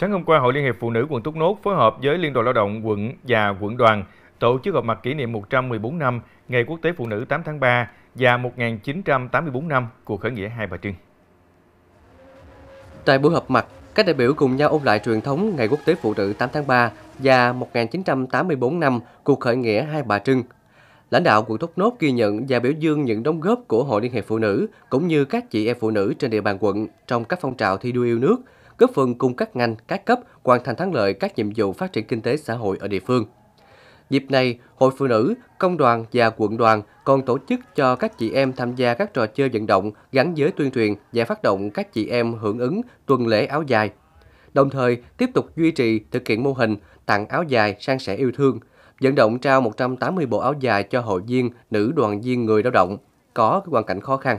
Sáng hôm qua, Hội Liên hiệp Phụ nữ quận Túc Nốt phối hợp với Liên đoàn Lao động quận và quận đoàn tổ chức gặp mặt kỷ niệm 114 năm Ngày Quốc tế Phụ nữ 8 tháng 3 và 1984 năm cuộc khởi nghĩa Hai Bà Trưng. Tại buổi họp mặt, các đại biểu cùng nhau ôn lại truyền thống Ngày Quốc tế Phụ nữ 8 tháng 3 và 1984 năm cuộc khởi nghĩa Hai Bà Trưng. Lãnh đạo quận Thốt Nốt ghi nhận và biểu dương những đóng góp của Hội Liên hiệp Phụ nữ cũng như các chị em phụ nữ trên địa bàn quận trong các phong trào thi đua yêu nước – góp phần cùng các ngành, các cấp hoàn thành thắng lợi các nhiệm vụ phát triển kinh tế xã hội ở địa phương. Dịp này, Hội Phụ Nữ, Công đoàn và Quận đoàn còn tổ chức cho các chị em tham gia các trò chơi vận động gắn với tuyên truyền và phát động các chị em hưởng ứng tuần lễ áo dài. Đồng thời, tiếp tục duy trì thực hiện mô hình tặng áo dài sang sẻ yêu thương, vận động trao 180 bộ áo dài cho hội viên, nữ đoàn viên người lao động có hoàn cảnh khó khăn.